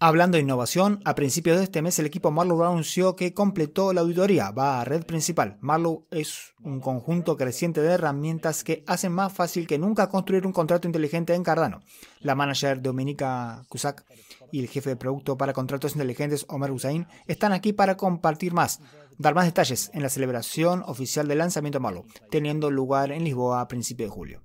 Hablando de innovación, a principios de este mes el equipo Marlow anunció que completó la auditoría, va a red principal. Marlow es un conjunto creciente de herramientas que hacen más fácil que nunca construir un contrato inteligente en Cardano. La manager Dominica Cusack y el jefe de producto para contratos inteligentes Omer Hussein están aquí para compartir más, dar más detalles en la celebración oficial del lanzamiento Marlowe, teniendo lugar en Lisboa a principios de julio.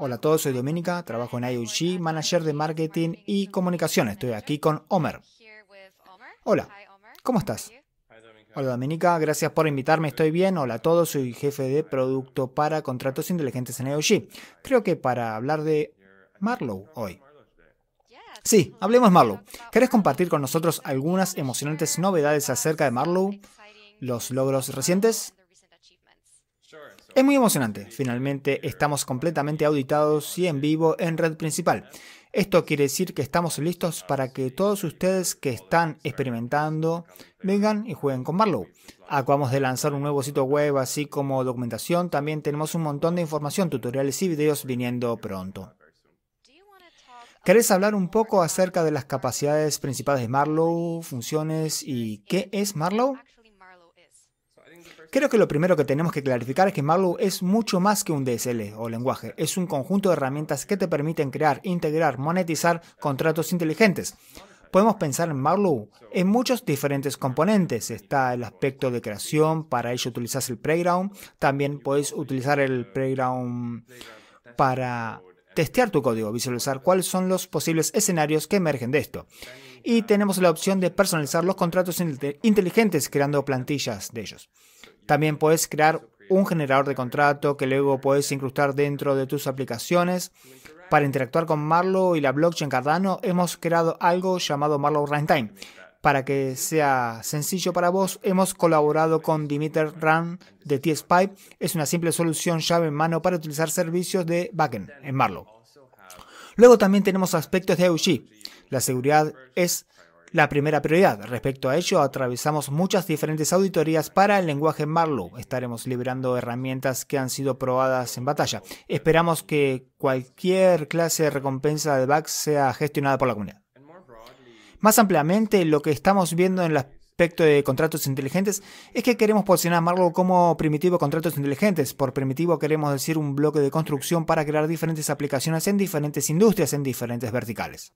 Hola a todos, soy Dominica, trabajo en IOG, manager de marketing y comunicación. Estoy aquí con Omer. Hola, ¿cómo estás? Hola Dominica, gracias por invitarme, estoy bien. Hola a todos, soy jefe de producto para contratos inteligentes en IOG. Creo que para hablar de Marlowe hoy. Sí, hablemos Marlowe. ¿Querés compartir con nosotros algunas emocionantes novedades acerca de Marlowe? ¿Los logros recientes? Es muy emocionante. Finalmente estamos completamente auditados y en vivo en red principal. Esto quiere decir que estamos listos para que todos ustedes que están experimentando vengan y jueguen con Marlow. Acabamos de lanzar un nuevo sitio web así como documentación. También tenemos un montón de información, tutoriales y videos viniendo pronto. ¿Querés hablar un poco acerca de las capacidades principales de Marlow, funciones y qué es Marlow? Creo que lo primero que tenemos que clarificar es que Marlowe es mucho más que un DSL o lenguaje, es un conjunto de herramientas que te permiten crear, integrar, monetizar contratos inteligentes. Podemos pensar en Marlowe en muchos diferentes componentes. Está el aspecto de creación, para ello utilizas el Playground. También puedes utilizar el Playground para testear tu código, visualizar cuáles son los posibles escenarios que emergen de esto. Y tenemos la opción de personalizar los contratos inteligentes creando plantillas de ellos. También puedes crear un generador de contrato que luego puedes incrustar dentro de tus aplicaciones. Para interactuar con Marlow y la blockchain Cardano, hemos creado algo llamado Marlow Runtime, para que sea sencillo para vos, hemos colaborado con Dimitar Run de TSPipe. Es una simple solución llave en mano para utilizar servicios de backend en Marlow. Luego también tenemos aspectos de AUG. La seguridad es la primera prioridad. Respecto a ello, atravesamos muchas diferentes auditorías para el lenguaje Marlow. Estaremos liberando herramientas que han sido probadas en batalla. Esperamos que cualquier clase de recompensa de bugs sea gestionada por la comunidad. Más ampliamente, lo que estamos viendo en el aspecto de contratos inteligentes es que queremos posicionar Marlowe como primitivo contratos inteligentes. Por primitivo queremos decir un bloque de construcción para crear diferentes aplicaciones en diferentes industrias, en diferentes verticales.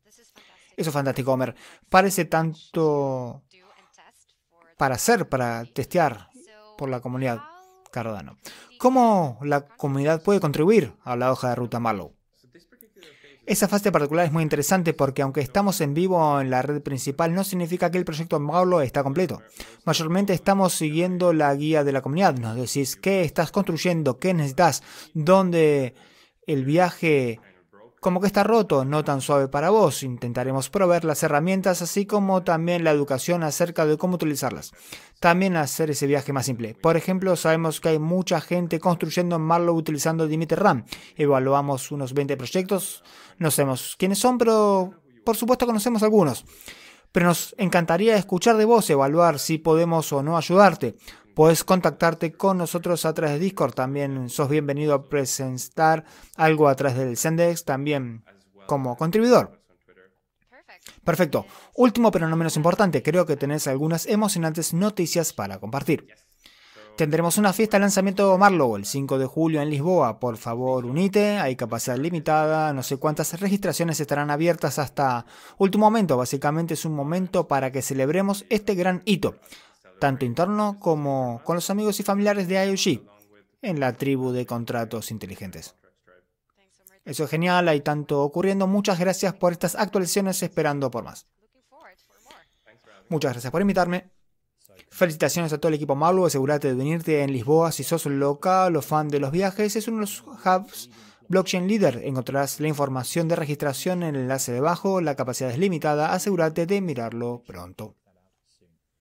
Eso es fantástico, Homer. Parece tanto para hacer, para testear por la comunidad Cardano. ¿Cómo la comunidad puede contribuir a la hoja de ruta Malo? Esa fase particular es muy interesante porque aunque estamos en vivo en la red principal no significa que el proyecto Maulo está completo. Mayormente estamos siguiendo la guía de la comunidad. Nos decís qué estás construyendo, qué necesitas, dónde el viaje como que está roto, no tan suave para vos. Intentaremos proveer las herramientas, así como también la educación acerca de cómo utilizarlas. También hacer ese viaje más simple. Por ejemplo, sabemos que hay mucha gente construyendo en Marlow utilizando Dimitri RAM. Evaluamos unos 20 proyectos, no sabemos quiénes son, pero por supuesto conocemos algunos. Pero nos encantaría escuchar de vos, evaluar si podemos o no ayudarte. Puedes contactarte con nosotros a través de Discord. También sos bienvenido a presentar algo a través del Sendex, también como contribuidor. Perfecto. Último pero no menos importante, creo que tenés algunas emocionantes noticias para compartir. Tendremos una fiesta de lanzamiento de Marlowe el 5 de julio en Lisboa. Por favor, unite. Hay capacidad limitada. No sé cuántas registraciones estarán abiertas hasta último momento. Básicamente es un momento para que celebremos este gran hito tanto interno como con los amigos y familiares de IOG, en la tribu de contratos inteligentes. Eso es genial, hay tanto ocurriendo. Muchas gracias por estas actualizaciones, esperando por más. Muchas gracias por invitarme. Felicitaciones a todo el equipo Malu, asegúrate de venirte en Lisboa si sos un local o fan de los viajes, es uno de los hubs blockchain líder. Encontrarás la información de registración en el enlace debajo, la capacidad es limitada, asegúrate de mirarlo pronto.